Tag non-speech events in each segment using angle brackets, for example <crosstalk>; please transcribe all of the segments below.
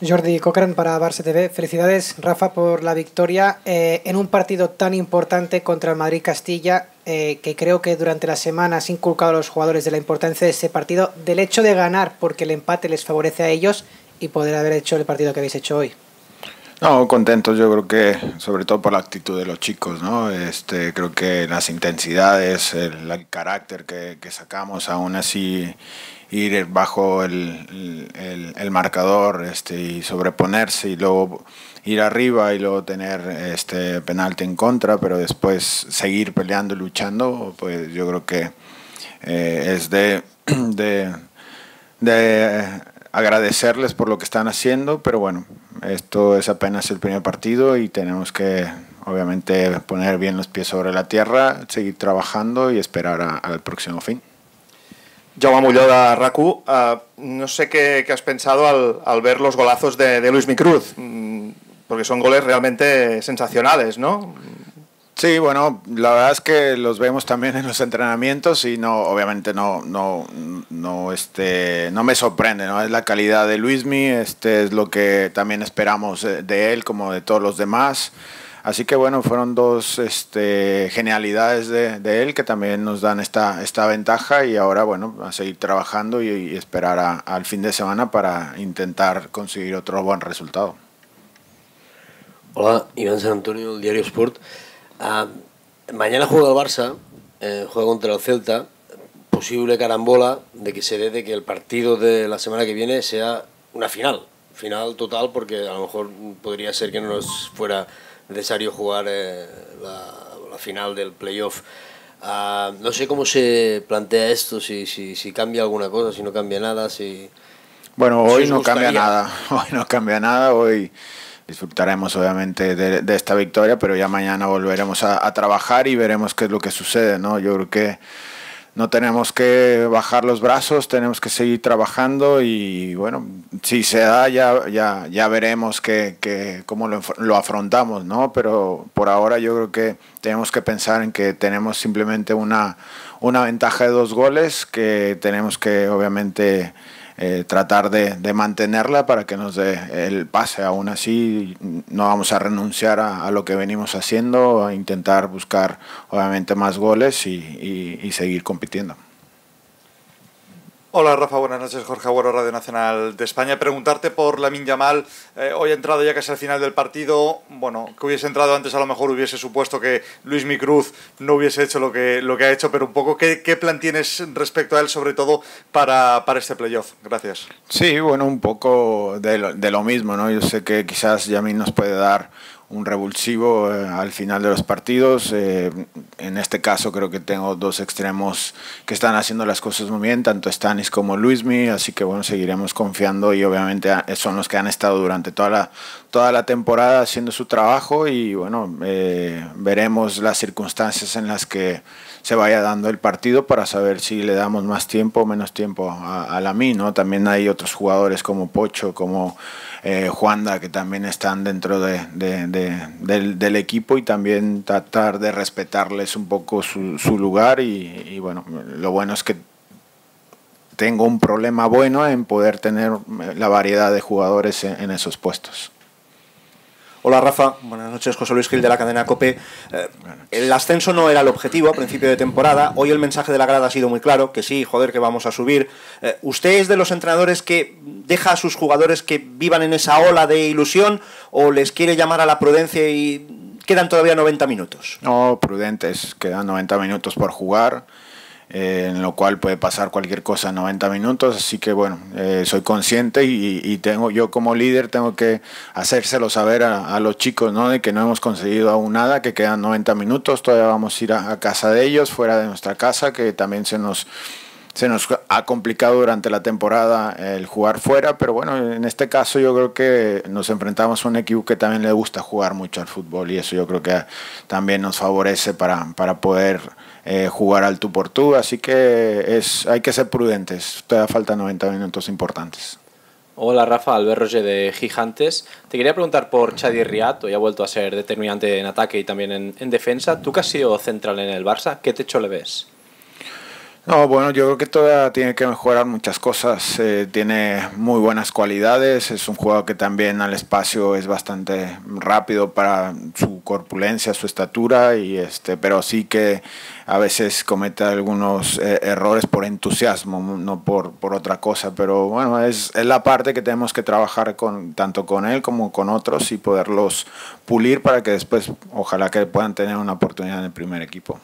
Jordi Cochran para Barça TV. Felicidades, Rafa, por la victoria eh, en un partido tan importante contra el Madrid Castilla, eh, que creo que durante la semana ha inculcado a los jugadores de la importancia de ese partido, del hecho de ganar, porque el empate les favorece a ellos y poder haber hecho el partido que habéis hecho hoy. No, contentos, yo creo que sobre todo por la actitud de los chicos, ¿no? Este, creo que las intensidades, el, carácter que, sacamos, aún así ir bajo el, marcador este, y sobreponerse y luego ir arriba y luego tener este penalti en contra, pero después seguir peleando y luchando, pues yo creo que eh, es de, de, de agradecerles por lo que están haciendo, pero bueno, esto es apenas el primer partido y tenemos que, obviamente, poner bien los pies sobre la tierra, seguir trabajando y esperar al próximo fin. Jaume Molló de ah, no sé qué, has pensado al, ver los golazos de, de Luis Micruz, mm, porque son goles realmente sensacionales, ¿no? Sí, bueno, la verdad es que los vemos también en los entrenamientos y no, obviamente no, no, no, este, no me sorprende, ¿no? Es la calidad de Luismi, este es lo que también esperamos eh, de él como de todos los demás. Así que bueno, fueron dos este, genialidades de, él que también nos dan esta, esta ventaja y ahora bueno, a seguir trabajando y, esperar al fin de semana para intentar conseguir otro buen resultado. Hola, Iván San Antonio, Diario Sport. Ah, mañana juega el Barça, eh, juega contra el Celta. Posible carambola de que se dé de que el partido de la semana que viene sea una final. Final total, porque a lo mejor podría ser que no nos fuera necesario jugar eh, la, final del playoff. Ah, no sé cómo se plantea esto, si, si, cambia alguna cosa, si no cambia nada, si... Bueno, <laughs> hoy no cambia nada, hoy no cambia nada, hoy disfrutaremos obviamente de, esta victoria, pero ya mañana volveremos a, trabajar y veremos qué es lo que sucede, ¿no? Yo creo que no tenemos que bajar los brazos, tenemos que seguir trabajando y bueno, si se da ya, ya, ya veremos que, cómo lo, lo, afrontamos, ¿no? Pero por ahora yo creo que tenemos que pensar en que tenemos simplemente una, una ventaja de dos goles que tenemos que obviamente eh, tratar de, mantenerla para que nos dé el pase. Aún así, no vamos a renunciar a, lo que venimos haciendo, a intentar buscar obviamente más goles y seguir compitiendo. Hola Rafa, buenas noches. Jorge Aguero, Radio Nacional de España. Preguntarte por Lamin Yamal. Eh, hoy ha entrado ya casi al final del partido. Bueno, que hubiese entrado antes a lo mejor hubiese supuesto que Luis Micruz no hubiese hecho lo que, lo que ha hecho, pero un poco, ¿qué, qué plan tienes respecto a él, sobre todo para, para este playoff? Gracias. Sí, bueno, un poco de lo, de lo mismo, ¿no? Yo sé que quizás Yamin nos puede dar un revulsivo eh, al final de los partidos. Eh, en este caso creo que tengo dos extremos que están haciendo las cosas muy bien, tanto Stanis como Luismi, así que bueno, seguiremos confiando y obviamente ah, son los que han estado durante toda la, toda la temporada haciendo su trabajo y bueno, eh, veremos las circunstancias en las que se vaya dando el partido para saber si le damos más tiempo o menos tiempo a, la MI. ¿no? También hay otros jugadores como Pocho, como eh, Juanda, que también están dentro de, del, equipo y también tratar de respetarles un poco su, lugar y, bueno, lo bueno es que tengo un problema bueno en poder tener eh, la variedad de jugadores en esos puestos. Hola Rafa, buenas noches, José Luis Gil de la cadena COPE. Eh, el ascenso no era el objetivo a principio de temporada, hoy el mensaje de la grada ha sido muy claro, que sí, joder, que vamos a subir. Eh, ¿Usted es de los entrenadores que deja a sus jugadores que vivan en esa ola de ilusión o les quiere llamar a la prudencia y quedan todavía 90 minutos? No, prudentes, quedan 90 minutos por jugar eh, en lo cual puede pasar cualquier cosa en 90 minutos, así que bueno, eh, soy consciente y, tengo yo como líder tengo que hacérselo saber a, los chicos, ¿no? De que no hemos conseguido aún nada, que quedan 90 minutos, todavía vamos a ir a casa de ellos, fuera de nuestra casa, que también se nos se nos ha complicado durante la temporada el jugar fuera, pero bueno, en este caso yo creo que nos enfrentamos a un equipo que también le gusta jugar mucho al fútbol y eso yo creo que también nos favorece para, para poder eh, jugar al tú por tú, así que es, hay que ser prudentes, todavía faltan 90 minutos importantes. Hola Rafa, Albert Roger de Gigantes. Te quería preguntar por Chadi Riato, ya ha vuelto a ser determinante en ataque y también en, defensa. Tú que has sido central en el Barça, ¿qué techo le ves? No, bueno, yo creo que todavía tiene que mejorar muchas cosas. Eh, tiene muy buenas cualidades. Es un jugador que también al espacio es bastante rápido para su corpulencia, su estatura, y este, pero sí que a veces comete algunos eh, errores por entusiasmo, no por, por otra cosa. Pero bueno, es, es, la parte que tenemos que trabajar con, tanto con él como con otros y poderlos pulir para que después ojalá que puedan tener una oportunidad en el primer equipo.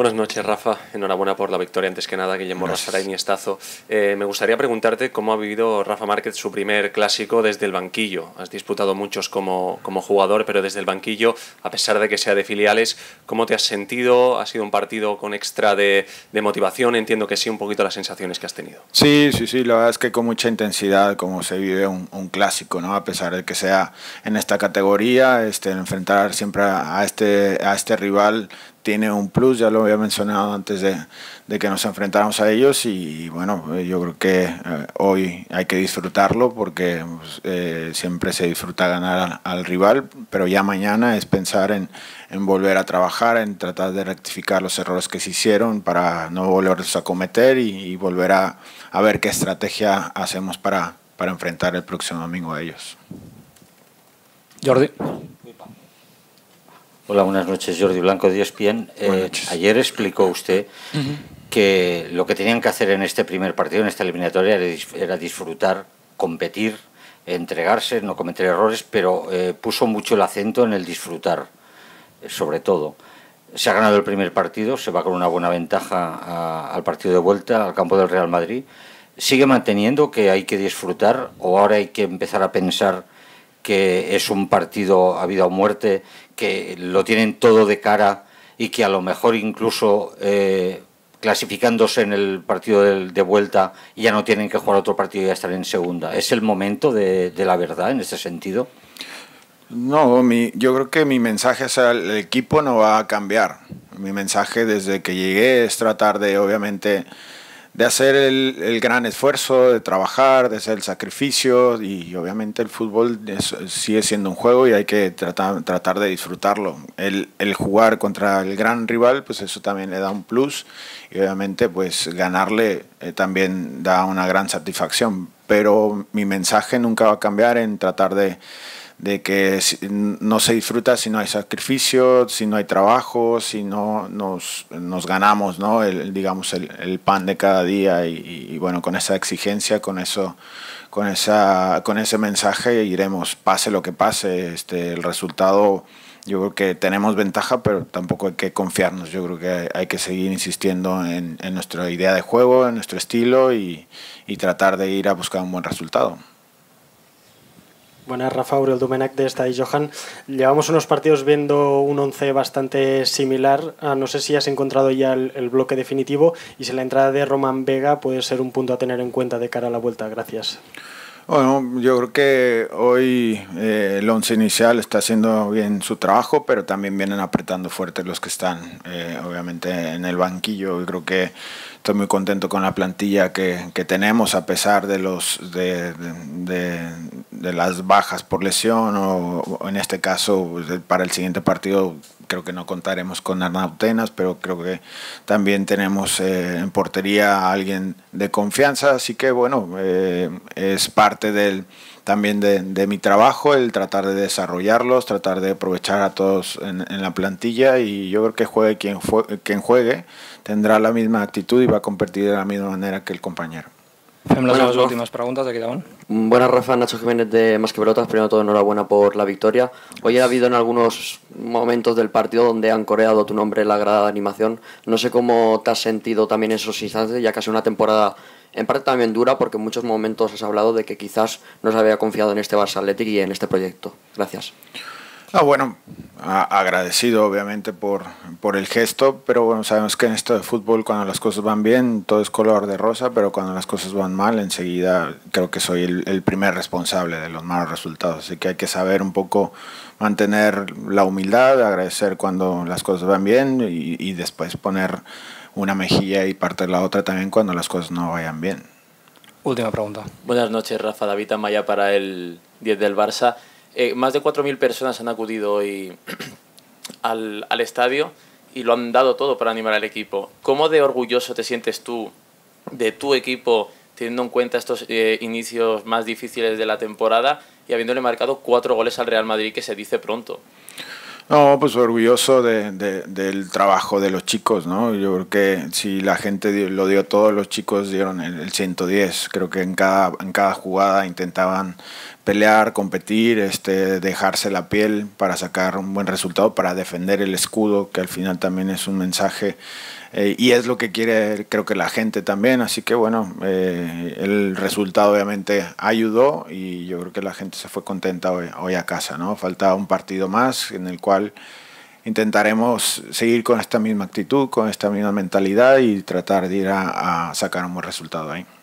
Buenas noches, Rafa. Enhorabuena por la victoria, antes que nada, Guillermo Rasara y Estazo. Eh, me gustaría preguntarte cómo ha vivido Rafa Márquez su primer clásico desde el banquillo. Has disputado muchos como, como jugador, pero desde el banquillo, a pesar de que sea de filiales, ¿cómo te has sentido? ¿Ha sido un partido con extra de, motivación? Entiendo que sí, un poquito las sensaciones que has tenido. Sí, sí, sí, la verdad es que con mucha intensidad, como se vive un, clásico, ¿no? A pesar de que sea en esta categoría, este, enfrentar siempre a este, a este rival tiene un plus, ya lo había mencionado antes de, que nos enfrentáramos a ellos y, bueno, eh, yo creo que eh, hoy hay que disfrutarlo porque pues, eh, siempre se disfruta ganar al, rival, pero ya mañana es pensar en, volver a trabajar, en tratar de rectificar los errores que se hicieron para no volverlos a cometer y, volver a, ver qué estrategia hacemos para, para enfrentar el próximo domingo a ellos. Jordi. Hola, buenas noches. Jordi Blanco de e eh, ESPN. ayer explicó usted que lo que tenían que hacer en este primer partido, en esta eliminatoria, era disfrutar, competir, entregarse, no cometer errores, pero eh, puso mucho el acento en el disfrutar, eh, sobre todo. Se ha ganado el primer partido, se va con una buena ventaja al partido de vuelta, al campo del Real Madrid. ¿Sigue manteniendo que hay que disfrutar o ahora hay que empezar a pensar que es un partido a vida o muerte, que lo tienen todo de cara y que a lo mejor incluso eh, clasificándose en el partido de, vuelta ya no tienen que jugar otro partido y ya estar en segunda. ¿Es el momento de, la verdad en ese sentido? No, yo creo que mi mensaje al equipo no va a cambiar. Mi mensaje desde que llegué es tratar de, obviamente, de hacer el, gran esfuerzo, de trabajar, de hacer el sacrificio y obviamente el fútbol sigue siendo un juego y hay que tratar, de disfrutarlo. El, jugar contra el gran rival, pues eso también le da un plus y obviamente pues ganarle eh, también da una gran satisfacción. Pero mi mensaje nunca va a cambiar en tratar de de que no se disfruta si no hay sacrificio, si no hay trabajo, si no nos, ganamos, ¿no? El, digamos, el, pan de cada día y, bueno, con esa exigencia, con eso, con esa, con ese mensaje iremos, pase lo que pase, este, el resultado, yo creo que tenemos ventaja, pero tampoco hay que confiarnos, yo creo que hay, que seguir insistiendo en, nuestra idea de juego, en nuestro estilo y tratar de ir a buscar un buen resultado. Buenas, Rafa, El Domenac de Esta y Johan. Llevamos unos partidos viendo un 11 bastante similar. Ah, no sé si has encontrado ya el, el, bloque definitivo y si la entrada de Román Vega puede ser un punto a tener en cuenta de cara a la vuelta. Gracias. Bueno, yo creo que hoy eh, el once inicial está haciendo bien su trabajo, pero también vienen apretando fuerte los que están, eh, obviamente, en el banquillo. Yo creo que estoy muy contento con la plantilla que, tenemos, a pesar de, los, de, las bajas por lesión o en este caso pues, para el siguiente partido creo que no contaremos con Arnautenas, pero creo que también tenemos eh, en portería a alguien de confianza, así que bueno, eh, es parte del, también de, mi trabajo el tratar de desarrollarlos, tratar de aprovechar a todos en, la plantilla y yo creo que juegue quien, juegue, quien juegue tendrá la misma actitud y va a competir de la misma manera que el compañero. Fem las últimas preguntas de aquí mm, Buenas, Rafa. Nacho Jiménez de Más que Pelotas. Primero todo, enhorabuena por la victoria. Hoy ha habido en algunos momentos del partido donde han coreado tu nombre en la grada de animación. No sé cómo te has sentido también en esos instantes, ya casi una temporada en parte también dura, porque en muchos momentos has hablado de que quizás no se había confiado en este Barça Athletic y en este proyecto. Gracias. Ah, bueno, agradecido obviamente por, por el gesto, pero bueno, sabemos que en esto de fútbol cuando las cosas van bien todo es color de rosa, pero cuando las cosas van mal enseguida creo que soy el, primer responsable de los malos resultados, así que hay que saber un poco mantener la humildad, agradecer cuando las cosas van bien y, después poner una mejilla y parte de la otra también cuando las cosas no vayan bien. Última pregunta. Buenas noches, Rafa David Amaya para el 10 del Barça. Eh, más de 4.000 personas han acudido hoy <clears throat> al, al estadio y lo han dado todo para animar al equipo. ¿Cómo de orgulloso te sientes tú de tu equipo teniendo en cuenta estos eh, inicios más difíciles de la temporada y habiéndole marcado cuatro goles al Real Madrid que se dice pronto? No, pues orgulloso de, de, del trabajo de los chicos, ¿no? Yo creo que si la gente lo dio todo, los chicos dieron el, el 110. Creo que en cada, en cada jugada intentaban pelear, competir, este, dejarse la piel para sacar un buen resultado, para defender el escudo, que al final también es un mensaje eh, y es lo que quiere creo que la gente también. Así que bueno, eh, el resultado obviamente ayudó y yo creo que la gente se fue contenta hoy, a casa. ¿no? Falta un partido más en el cual intentaremos seguir con esta misma actitud, con esta misma mentalidad y tratar de ir a sacar un buen resultado ahí.